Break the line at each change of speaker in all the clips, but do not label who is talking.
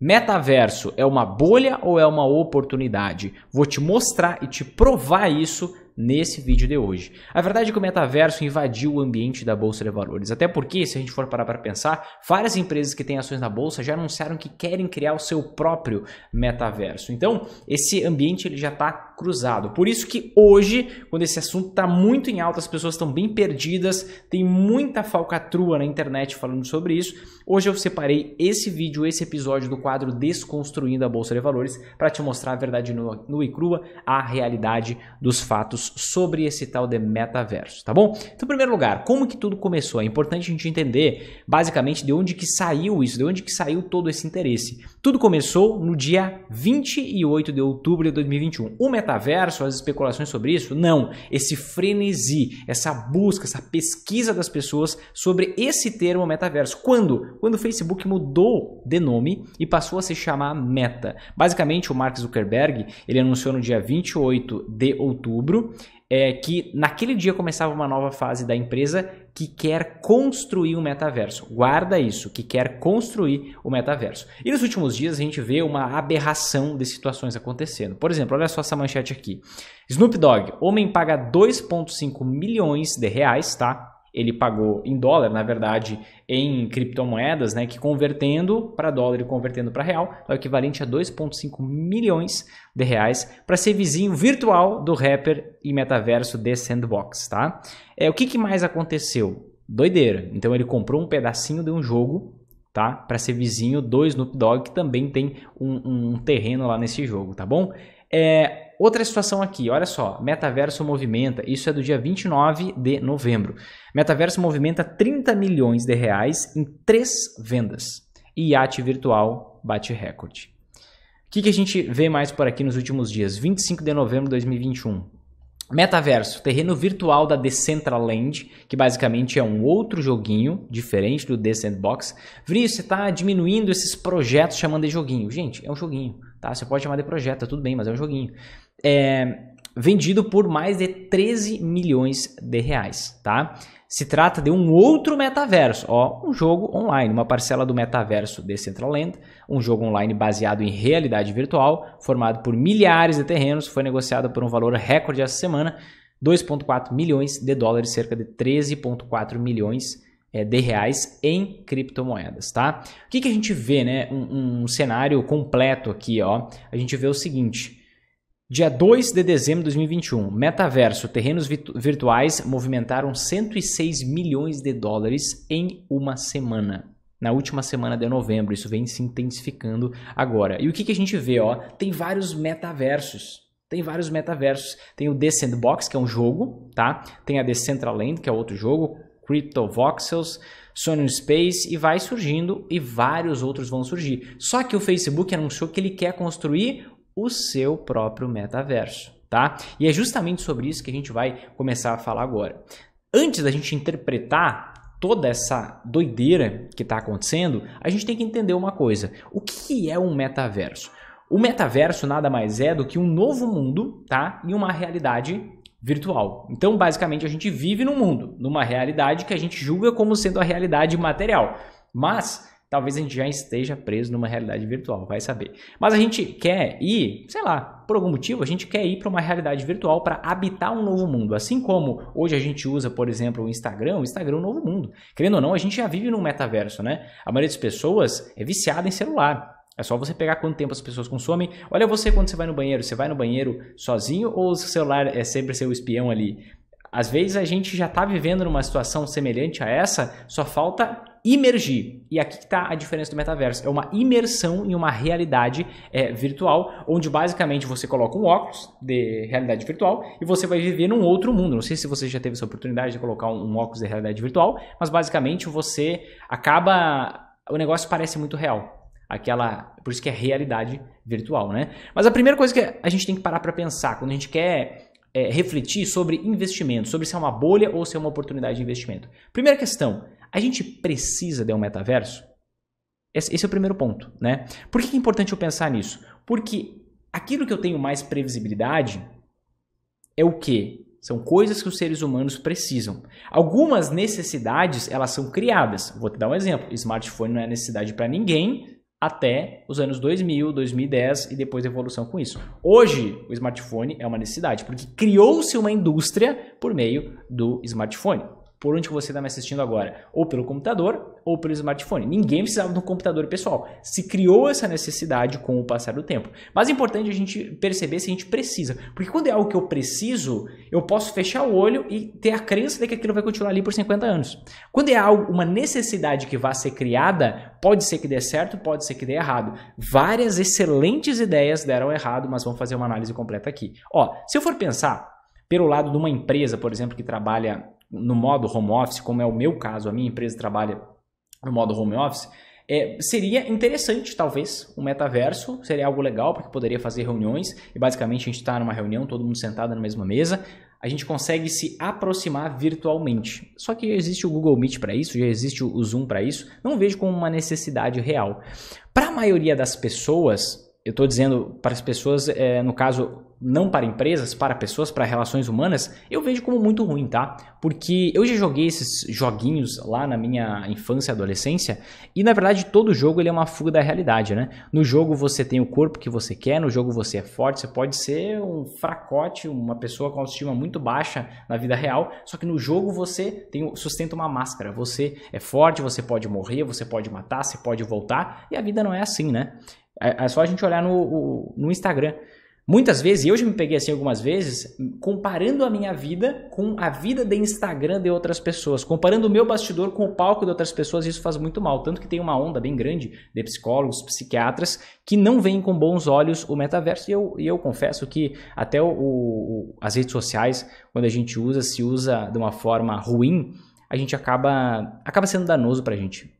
Metaverso é uma bolha ou é uma oportunidade? Vou te mostrar e te provar isso nesse vídeo de hoje. A verdade é que o metaverso invadiu o ambiente da bolsa de valores, até porque, se a gente for parar para pensar, várias empresas que têm ações na bolsa já anunciaram que querem criar o seu próprio metaverso. Então, esse ambiente ele já está cruzado. Por isso que hoje, quando esse assunto está muito em alta, as pessoas estão bem perdidas, tem muita falcatrua na internet falando sobre isso. Hoje eu separei esse vídeo, esse episódio do quadro Desconstruindo a Bolsa de Valores para te mostrar a verdade nua e crua, a realidade dos fatos sobre esse tal de metaverso, tá bom? Então, em primeiro lugar, como que tudo começou? É importante a gente entender basicamente de onde que saiu isso, de onde que saiu todo esse interesse. Tudo começou no dia 28 de outubro de 2021. O metaverso, as especulações sobre isso? Não. Esse frenesi, essa busca, essa pesquisa das pessoas sobre esse termo metaverso. Quando? Quando o Facebook mudou de nome e passou a se chamar Meta. Basicamente, o Mark Zuckerberg, ele anunciou no dia 28 de outubro é, que naquele dia começava uma nova fase da empresa que quer construir o um metaverso. Guarda isso, que quer construir o metaverso. E nos últimos dias a gente vê uma aberração de situações acontecendo. Por exemplo, olha só essa manchete aqui. Snoop Dogg, homem paga 2.5 milhões de reais, tá? ele pagou em dólar, na verdade, em criptomoedas, né, que convertendo para dólar e convertendo para real, é o equivalente a 2.5 milhões de reais para ser vizinho virtual do rapper e metaverso The Sandbox, tá? É, o que, que mais aconteceu? Doideira. Então ele comprou um pedacinho de um jogo, tá? Para ser vizinho do Snoop Dogg, que também tem um, um terreno lá nesse jogo, tá bom? É, outra situação aqui, olha só, Metaverso movimenta, isso é do dia 29 de novembro. Metaverso movimenta 30 milhões de reais em três vendas. E iate virtual bate recorde. O que, que a gente vê mais por aqui nos últimos dias? 25 de novembro de 2021. Metaverso, terreno virtual da Decentraland, que basicamente é um outro joguinho diferente do The Sandbox. Vinícius, você está diminuindo esses projetos chamando de joguinho. Gente, é um joguinho, tá? Você pode chamar de projeto, tá tudo bem, mas é um joguinho é, vendido por mais de 13 milhões de reais, tá? Se trata de um outro metaverso, ó, um jogo online, uma parcela do metaverso Decentraland, um jogo online baseado em realidade virtual, formado por milhares de terrenos, foi negociado por um valor recorde essa semana, 2.4 milhões de dólares, cerca de 13.4 milhões é, de reais em criptomoedas, tá? O que, que a gente vê, né? Um, um cenário completo aqui, ó. A gente vê o seguinte, Dia 2 de dezembro de 2021, metaverso, terrenos virtuais movimentaram 106 milhões de dólares em uma semana na última semana de novembro. Isso vem se intensificando agora. E o que, que a gente vê? Ó? Tem vários metaversos. Tem vários metaversos. Tem o The Sandbox, que é um jogo, tá? Tem a Decentraland, que é outro jogo, Crypto Voxels, Sony Space e vai surgindo e vários outros vão surgir. Só que o Facebook anunciou que ele quer construir o seu próprio metaverso, tá? E é justamente sobre isso que a gente vai começar a falar agora. Antes da gente interpretar toda essa doideira que está acontecendo, a gente tem que entender uma coisa: o que é um metaverso? O metaverso nada mais é do que um novo mundo, tá? E uma realidade virtual. Então, basicamente, a gente vive num mundo, numa realidade que a gente julga como sendo a realidade material. Mas talvez a gente já esteja preso numa realidade virtual, vai saber. Mas a gente quer ir, sei lá, por algum motivo, a gente quer ir para uma realidade virtual para habitar um novo mundo. Assim como hoje a gente usa, por exemplo, o Instagram, o Instagram é um novo mundo. Querendo ou não, a gente já vive num metaverso, né? A maioria das pessoas é viciada em celular. É só você pegar quanto tempo as pessoas consomem. Olha você quando você vai no banheiro. Você vai no banheiro sozinho ou o celular é sempre seu espião ali? Às vezes a gente já está vivendo numa situação semelhante a essa, só falta imergir. E aqui que está a diferença do metaverso. É uma imersão em uma realidade é, virtual, onde basicamente você coloca um óculos de realidade virtual e você vai viver num outro mundo. Não sei se você já teve essa oportunidade de colocar um, um óculos de realidade virtual, mas basicamente você acaba. O negócio parece muito real aquela, por isso que é realidade virtual, né? Mas a primeira coisa que a gente tem que parar para pensar quando a gente quer é, refletir sobre investimento, sobre se é uma bolha ou se é uma oportunidade de investimento. Primeira questão, a gente precisa de um metaverso? Esse é o primeiro ponto, né? Por que é importante eu pensar nisso? Porque aquilo que eu tenho mais previsibilidade é o que? São coisas que os seres humanos precisam. Algumas necessidades, elas são criadas. Vou te dar um exemplo. Smartphone não é necessidade para ninguém até os anos 2000, 2010 e depois a evolução com isso. Hoje, o smartphone é uma necessidade, porque criou-se uma indústria por meio do smartphone por onde você está me assistindo agora, ou pelo computador ou pelo smartphone. Ninguém precisava de um computador pessoal. Se criou essa necessidade com o passar do tempo. Mas é importante a gente perceber se a gente precisa, porque quando é algo que eu preciso, eu posso fechar o olho e ter a crença de que aquilo vai continuar ali por 50 anos. Quando é algo, uma necessidade que vai ser criada, pode ser que dê certo, pode ser que dê errado. Várias excelentes ideias deram errado, mas vamos fazer uma análise completa aqui. Ó, se eu for pensar pelo lado de uma empresa, por exemplo, que trabalha no modo home office, como é o meu caso, a minha empresa trabalha no modo home office, é, seria interessante, talvez, um metaverso, seria algo legal, porque poderia fazer reuniões e basicamente a gente está numa reunião, todo mundo sentado na mesma mesa, a gente consegue se aproximar virtualmente. Só que já existe o Google Meet para isso, já existe o Zoom para isso, não vejo como uma necessidade real. Para a maioria das pessoas, eu estou dizendo para as pessoas, é, no caso, não para empresas, para pessoas, para relações humanas, eu vejo como muito ruim, tá? Porque eu já joguei esses joguinhos lá na minha infância e adolescência, e na verdade todo jogo ele é uma fuga da realidade, né? No jogo você tem o corpo que você quer, no jogo você é forte, você pode ser um fracote, uma pessoa com autoestima muito baixa na vida real, só que no jogo você tem, sustenta uma máscara, você é forte, você pode morrer, você pode matar, você pode voltar, e a vida não é assim, né? É, é só a gente olhar no, no Instagram. Muitas vezes, e eu já me peguei assim algumas vezes, comparando a minha vida com a vida de Instagram de outras pessoas, comparando o meu bastidor com o palco de outras pessoas, isso faz muito mal. Tanto que tem uma onda bem grande de psicólogos, psiquiatras que não veem com bons olhos o metaverso. E eu, e eu confesso que até o, o, as redes sociais, quando a gente usa, se usa de uma forma ruim, a gente acaba, acaba sendo danoso pra gente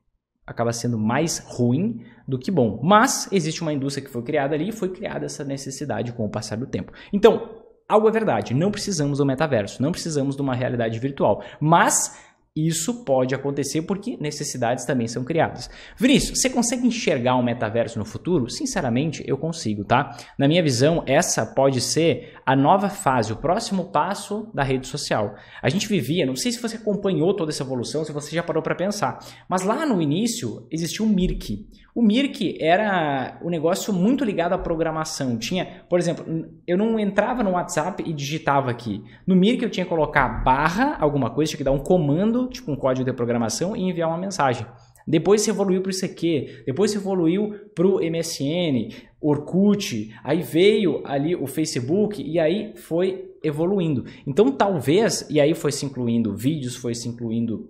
acaba sendo mais ruim do que bom. Mas existe uma indústria que foi criada ali e foi criada essa necessidade com o passar do tempo. Então, algo é verdade, não precisamos do metaverso, não precisamos de uma realidade virtual, mas isso pode acontecer porque necessidades também são criadas. Vinícius, você consegue enxergar um metaverso no futuro? Sinceramente, eu consigo, tá? Na minha visão, essa pode ser a nova fase, o próximo passo da rede social. A gente vivia, não sei se você acompanhou toda essa evolução, se você já parou para pensar, mas lá no início existiu o Mirk. O Mirk era um negócio muito ligado à programação. Tinha, por exemplo, eu não entrava no WhatsApp e digitava aqui. No Mirk eu tinha que colocar barra alguma coisa, tinha que dar um comando, tipo um código de programação e enviar uma mensagem. Depois se evoluiu para o ICQ, depois se evoluiu para o MSN, Orkut, aí veio ali o Facebook e aí foi evoluindo. Então talvez, e aí foi se incluindo vídeos, foi se incluindo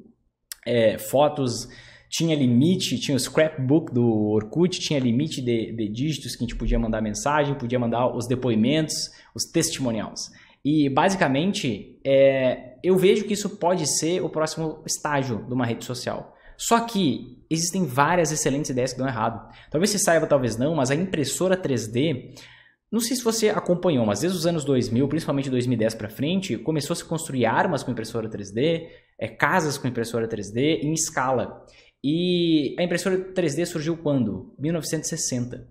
é, fotos, tinha limite, tinha o scrapbook do Orkut, tinha limite de, de dígitos que a gente podia mandar mensagem, podia mandar os depoimentos, os testimonials. E basicamente, é, eu vejo que isso pode ser o próximo estágio de uma rede social. Só que existem várias excelentes ideias que dão errado. Talvez você saiba, talvez não, mas a impressora 3D, não sei se você acompanhou, mas desde os anos 2000, principalmente 2010 para frente, começou a se construir armas com impressora 3D, é, casas com impressora 3D em escala. E a impressora 3D surgiu quando? 1960.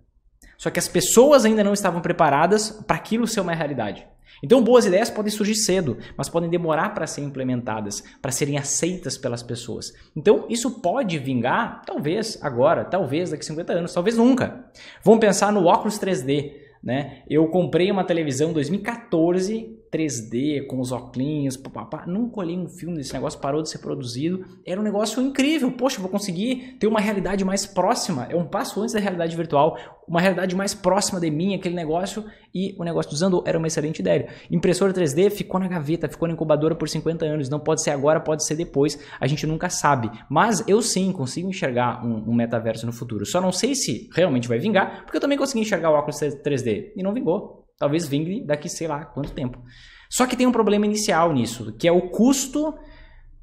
Só que as pessoas ainda não estavam preparadas para aquilo ser uma realidade. Então, boas ideias podem surgir cedo, mas podem demorar para serem implementadas, para serem aceitas pelas pessoas. Então, isso pode vingar, talvez agora, talvez daqui a 50 anos, talvez nunca. Vamos pensar no óculos 3D. Né? Eu comprei uma televisão em 2014 3D, com os óculos, papapá. Nunca olhei um filme desse negócio, parou de ser produzido. Era um negócio incrível. Poxa, vou conseguir ter uma realidade mais próxima. É um passo antes da realidade virtual, uma realidade mais próxima de mim, aquele negócio. E o negócio do Zando era uma excelente ideia. Impressora 3D ficou na gaveta, ficou na incubadora por 50 anos. Não pode ser agora, pode ser depois. A gente nunca sabe. Mas eu sim consigo enxergar um, um metaverso no futuro. Só não sei se realmente vai vingar, porque eu também consegui enxergar o óculos 3D e não vingou. Talvez vingue daqui sei lá quanto tempo. Só que tem um problema inicial nisso, que é o custo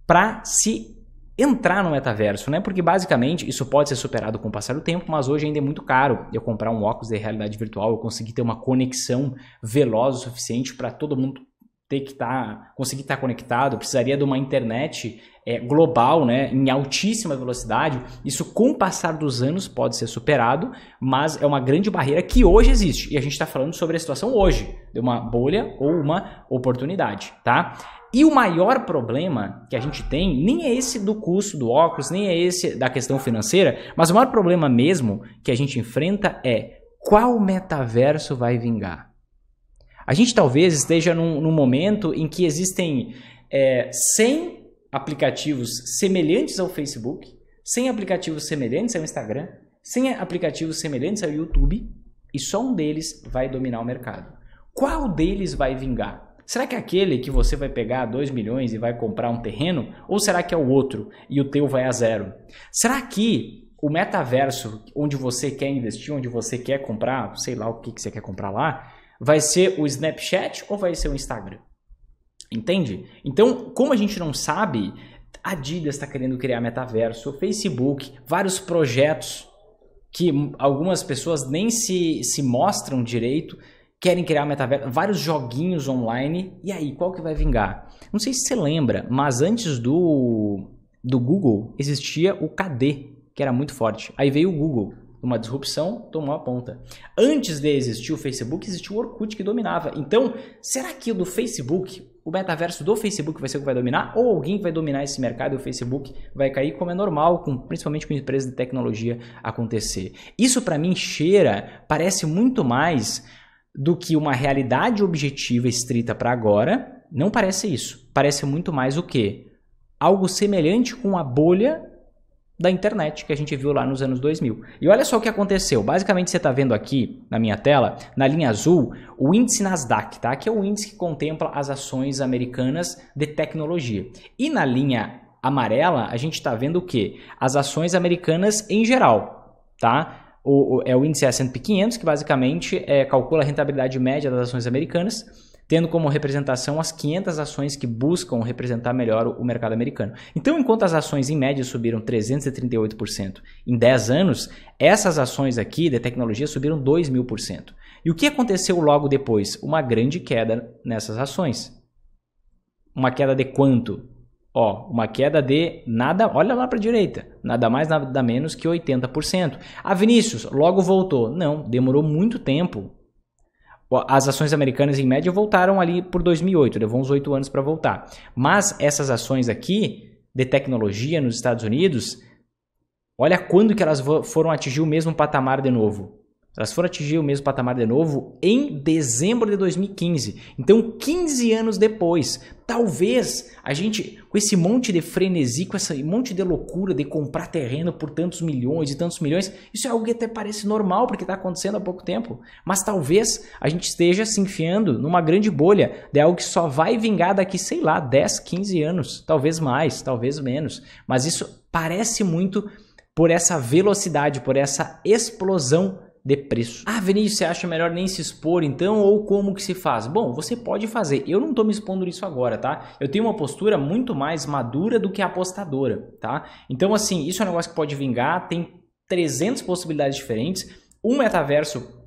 para se entrar no metaverso, né? Porque basicamente isso pode ser superado com o passar do tempo, mas hoje ainda é muito caro. Eu comprar um óculos de realidade virtual, eu conseguir ter uma conexão veloz o suficiente para todo mundo ter que estar, tá, conseguir estar tá conectado, precisaria de uma internet é, global, né, em altíssima velocidade, isso com o passar dos anos pode ser superado, mas é uma grande barreira que hoje existe. E a gente está falando sobre a situação hoje, de uma bolha ou uma oportunidade, tá? E o maior problema que a gente tem nem é esse do custo do óculos, nem é esse da questão financeira, mas o maior problema mesmo que a gente enfrenta é qual metaverso vai vingar? A gente talvez esteja num, num momento em que existem é, 100 aplicativos semelhantes ao Facebook, sem aplicativos semelhantes ao Instagram, sem aplicativos semelhantes ao YouTube, e só um deles vai dominar o mercado. Qual deles vai vingar? Será que é aquele que você vai pegar 2 milhões e vai comprar um terreno? Ou será que é o outro e o teu vai a zero? Será que o metaverso onde você quer investir, onde você quer comprar, sei lá o que, que você quer comprar lá, vai ser o Snapchat ou vai ser o Instagram? Entende? Então, como a gente não sabe, a Adidas está querendo criar metaverso, Facebook, vários projetos que algumas pessoas nem se, se mostram direito, querem criar metaverso, vários joguinhos online. E aí, qual que vai vingar? Não sei se você lembra, mas antes do, do Google existia o KD, que era muito forte. Aí veio o Google, uma disrupção, tomou a ponta. Antes de existir o Facebook, existia o Orkut que dominava. Então, será que o do Facebook o metaverso do Facebook vai ser o que vai dominar, ou alguém que vai dominar esse mercado, o Facebook vai cair, como é normal, com, principalmente com empresas de tecnologia acontecer. Isso para mim cheira, parece muito mais do que uma realidade objetiva estrita para agora. Não parece isso. Parece muito mais o quê? Algo semelhante com a bolha da internet que a gente viu lá nos anos 2000. E olha só o que aconteceu. Basicamente, você está vendo aqui na minha tela, na linha azul, o índice Nasdaq, tá? Que é o índice que contempla as ações americanas de tecnologia. E na linha amarela, a gente está vendo o que? As ações americanas em geral, tá? O, o é o índice S&P 500 que basicamente é, calcula a rentabilidade média das ações americanas tendo como representação as 500 ações que buscam representar melhor o mercado americano. Então, enquanto as ações em média subiram 338% em 10 anos, essas ações aqui de tecnologia subiram 2.000%. E o que aconteceu logo depois? Uma grande queda nessas ações. Uma queda de quanto? Ó, uma queda de nada, olha lá para a direita, nada mais, nada menos que 80%. Ah, Vinícius, logo voltou. Não, demorou muito tempo as ações americanas, em média, voltaram ali por 2008, levou uns oito anos para voltar. Mas essas ações aqui, de tecnologia nos Estados Unidos, olha quando que elas foram atingir o mesmo patamar de novo. Elas foram atingir o mesmo patamar de novo em dezembro de 2015. Então, 15 anos depois, talvez a gente, com esse monte de frenesi, com esse monte de loucura de comprar terreno por tantos milhões e tantos milhões, isso é algo que até parece normal porque está acontecendo há pouco tempo. Mas talvez a gente esteja se enfiando numa grande bolha de algo que só vai vingar daqui, sei lá, 10, 15 anos, talvez mais, talvez menos. Mas isso parece muito por essa velocidade, por essa explosão de preço. Ah, Vinícius, você acha melhor nem se expor então ou como que se faz? Bom, você pode fazer. Eu não estou me expondo isso agora, tá? Eu tenho uma postura muito mais madura do que apostadora, tá? Então assim, isso é um negócio que pode vingar, tem 300 possibilidades diferentes. Um metaverso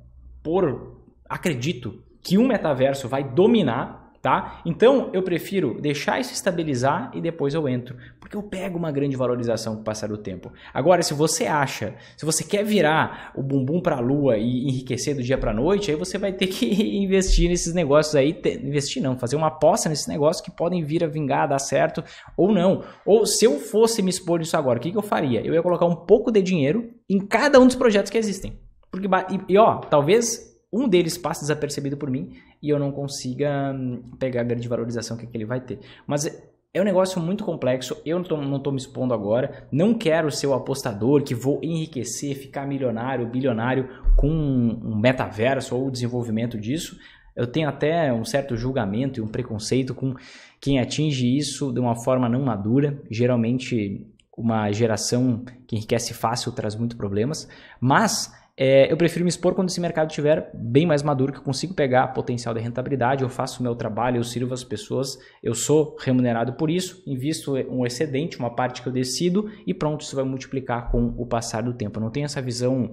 por acredito que um metaverso vai dominar tá? Então eu prefiro deixar isso estabilizar e depois eu entro, porque eu pego uma grande valorização com o passar do tempo. Agora, se você acha, se você quer virar o bumbum para a lua e enriquecer do dia para noite, aí você vai ter que investir nesses negócios aí, investir não, fazer uma aposta nesses negócios que podem vir a vingar, dar certo ou não. Ou se eu fosse me expor nisso agora, o que, que eu faria? Eu ia colocar um pouco de dinheiro em cada um dos projetos que existem. Porque, e, e ó, talvez um deles passe desapercebido por mim e eu não consiga hum, pegar a grande valorização que ele vai ter. Mas é, é um negócio muito complexo, eu não estou me expondo agora, não quero ser o apostador que vou enriquecer, ficar milionário, bilionário com um metaverso ou o desenvolvimento disso. Eu tenho até um certo julgamento e um preconceito com quem atinge isso de uma forma não madura. Geralmente, uma geração que enriquece fácil traz muitos problemas, mas é, eu prefiro me expor quando esse mercado estiver bem mais maduro, que eu consigo pegar potencial de rentabilidade, eu faço o meu trabalho, eu sirvo as pessoas, eu sou remunerado por isso, invisto um excedente, uma parte que eu decido e pronto, isso vai multiplicar com o passar do tempo. Eu não tenho essa visão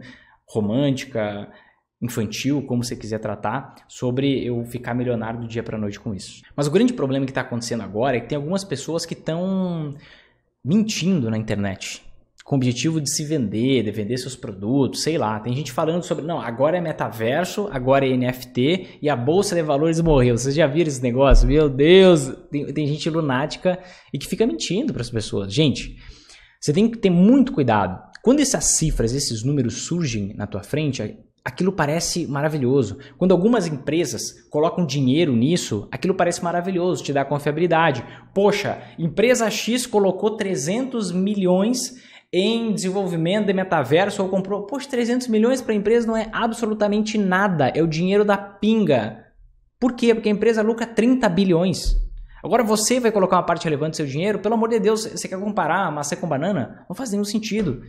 romântica, infantil, como você quiser tratar, sobre eu ficar milionário do dia para noite com isso. Mas o grande problema que está acontecendo agora é que tem algumas pessoas que estão mentindo na internet com o objetivo de se vender, de vender seus produtos, sei lá. Tem gente falando sobre, não, agora é metaverso, agora é NFT e a bolsa de valores morreu. Vocês já viram esse negócio? Meu Deus, tem, tem gente lunática e que fica mentindo para as pessoas. Gente, você tem que ter muito cuidado. Quando essas cifras, esses números surgem na tua frente, aquilo parece maravilhoso. Quando algumas empresas colocam dinheiro nisso, aquilo parece maravilhoso, te dá confiabilidade. Poxa, empresa X colocou 300 milhões em desenvolvimento de metaverso ou comprou, poxa, 300 milhões para a empresa não é absolutamente nada, é o dinheiro da pinga. Por quê? Porque a empresa lucra 30 bilhões. Agora você vai colocar uma parte relevante do seu dinheiro, pelo amor de Deus, você quer comparar maçã com banana? Não faz nenhum sentido.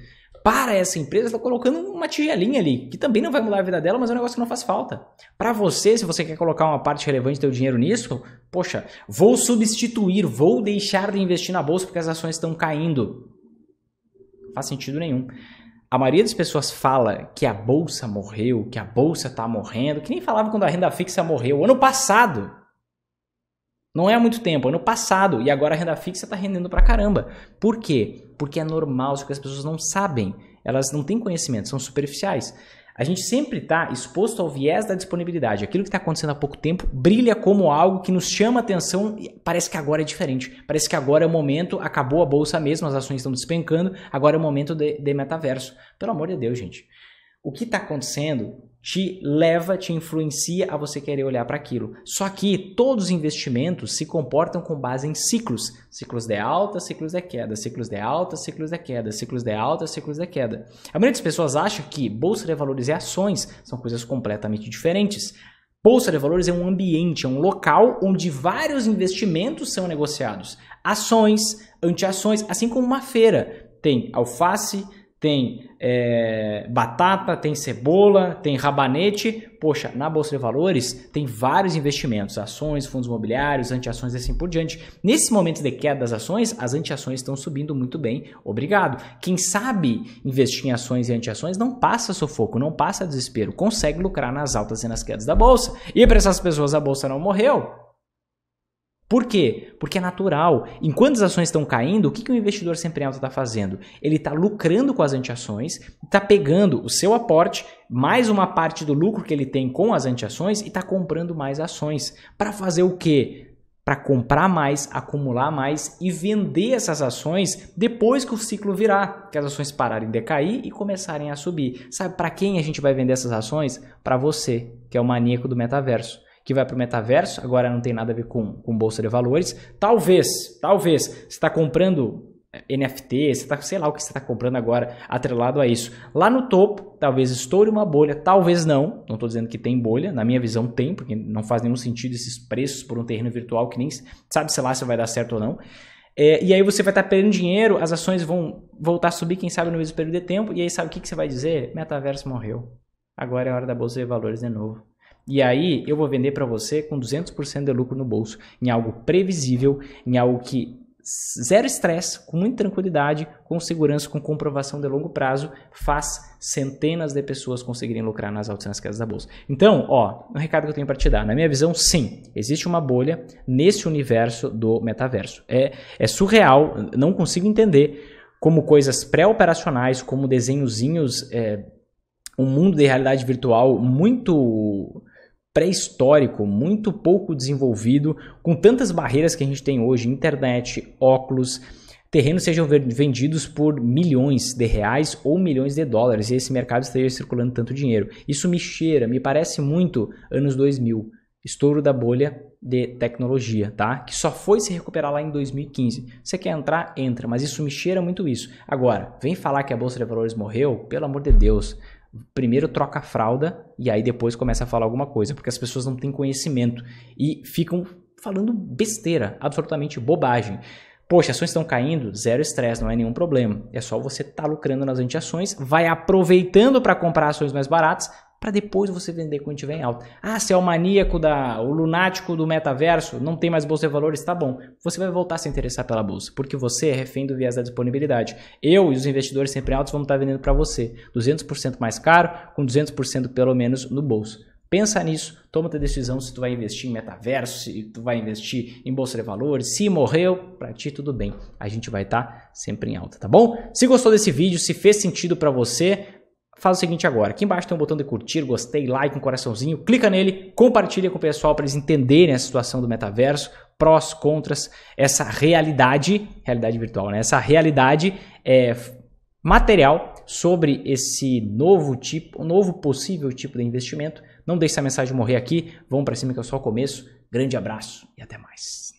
Para essa empresa, está colocando uma tigelinha ali, que também não vai mudar a vida dela, mas é um negócio que não faz falta. Para você, se você quer colocar uma parte relevante do seu dinheiro nisso, poxa, vou substituir, vou deixar de investir na bolsa porque as ações estão caindo. Faz sentido nenhum. A maioria das pessoas fala que a bolsa morreu, que a bolsa tá morrendo, que nem falava quando a renda fixa morreu. Ano passado. Não é há muito tempo, ano passado. E agora a renda fixa tá rendendo pra caramba. Por quê? Porque é normal, só que as pessoas não sabem. Elas não têm conhecimento, são superficiais. A gente sempre está exposto ao viés da disponibilidade. Aquilo que está acontecendo há pouco tempo brilha como algo que nos chama atenção e parece que agora é diferente. Parece que agora é o momento, acabou a bolsa mesmo, as ações estão despencando, agora é o momento de, de metaverso. Pelo amor de Deus, gente. O que está acontecendo te leva, te influencia a você querer olhar para aquilo. Só que todos os investimentos se comportam com base em ciclos: ciclos de alta, ciclos de queda, ciclos de alta, ciclos de queda, ciclos de alta, ciclos de queda. A maioria das pessoas acha que bolsa de valores e ações são coisas completamente diferentes. Bolsa de valores é um ambiente, é um local onde vários investimentos são negociados. Ações, antiações, assim como uma feira. Tem alface, tem é, batata, tem cebola, tem rabanete. Poxa, na Bolsa de Valores tem vários investimentos, ações, fundos imobiliários, antiações e assim por diante. Nesse momento de queda das ações, as antiações estão subindo muito bem, obrigado. Quem sabe investir em ações e antiações não passa sufoco, não passa desespero, consegue lucrar nas altas e nas quedas da Bolsa. E para essas pessoas a Bolsa não morreu, por quê? Porque é natural. Enquanto as ações estão caindo, o que, que o investidor sempre em alta está fazendo? Ele está lucrando com as antiações, está pegando o seu aporte, mais uma parte do lucro que ele tem com as antiações e está comprando mais ações. Para fazer o quê? Para comprar mais, acumular mais e vender essas ações depois que o ciclo virar, que as ações pararem de cair e começarem a subir. Sabe para quem a gente vai vender essas ações? Para você, que é o maníaco do metaverso que vai para o metaverso, agora não tem nada a ver com, com bolsa de valores. Talvez, talvez, você está comprando eh, NFT, você tá, sei lá o que você está comprando agora atrelado a isso. Lá no topo, talvez estoure uma bolha, talvez não. Não estou dizendo que tem bolha, na minha visão tem, porque não faz nenhum sentido esses preços por um terreno virtual que nem sabe, sei lá, se vai dar certo ou não. É, e aí você vai estar tá perdendo dinheiro, as ações vão voltar a subir, quem sabe, no mesmo período de tempo, e aí sabe o que, que você vai dizer? Metaverso morreu. Agora é hora da Bolsa de Valores de novo. E aí eu vou vender para você com 200% de lucro no bolso, em algo previsível, em algo que zero estresse, com muita tranquilidade, com segurança, com comprovação de longo prazo, faz centenas de pessoas conseguirem lucrar nas altas nas quedas da bolsa. Então, ó, um recado que eu tenho para te dar. Na minha visão, sim, existe uma bolha nesse universo do metaverso. É, é surreal, não consigo entender como coisas pré-operacionais, como desenhozinhos, é, um mundo de realidade virtual muito pré-histórico, muito pouco desenvolvido, com tantas barreiras que a gente tem hoje, internet, óculos, terrenos sejam vendidos por milhões de reais ou milhões de dólares e esse mercado esteja circulando tanto dinheiro. Isso me cheira, me parece muito anos 2000, estouro da bolha de tecnologia, tá? Que só foi se recuperar lá em 2015. Você quer entrar? Entra, mas isso me cheira muito isso. Agora, vem falar que a bolsa de valores morreu? Pelo amor de Deus primeiro troca a fralda e aí depois começa a falar alguma coisa, porque as pessoas não têm conhecimento e ficam falando besteira, absolutamente bobagem. Poxa, ações estão caindo, zero estresse, não é nenhum problema. É só você estar tá lucrando nas antiações, vai aproveitando para comprar ações mais baratas, para depois você vender quando tiver em alta. Ah, se é o maníaco da, o lunático do metaverso, não tem mais bolsa de valores, tá bom. Você vai voltar a se interessar pela bolsa, porque você é refém do viés da disponibilidade. Eu e os investidores sempre altos vamos estar vendendo para você, 200% mais caro, com 200% pelo menos no bolso. Pensa nisso, toma tua decisão se tu vai investir em metaverso, se tu vai investir em bolsa de valores, se morreu, para ti tudo bem. A gente vai estar tá sempre em alta, tá bom? Se gostou desse vídeo, se fez sentido para você, Faz o seguinte agora, aqui embaixo tem um botão de curtir, gostei, like, um coraçãozinho, clica nele, compartilha com o pessoal para eles entenderem a situação do metaverso, prós, contras, essa realidade, realidade virtual, né? Essa realidade é, material sobre esse novo tipo, novo possível tipo de investimento. Não deixe essa mensagem morrer aqui, vamos para cima que é só o começo. Grande abraço e até mais.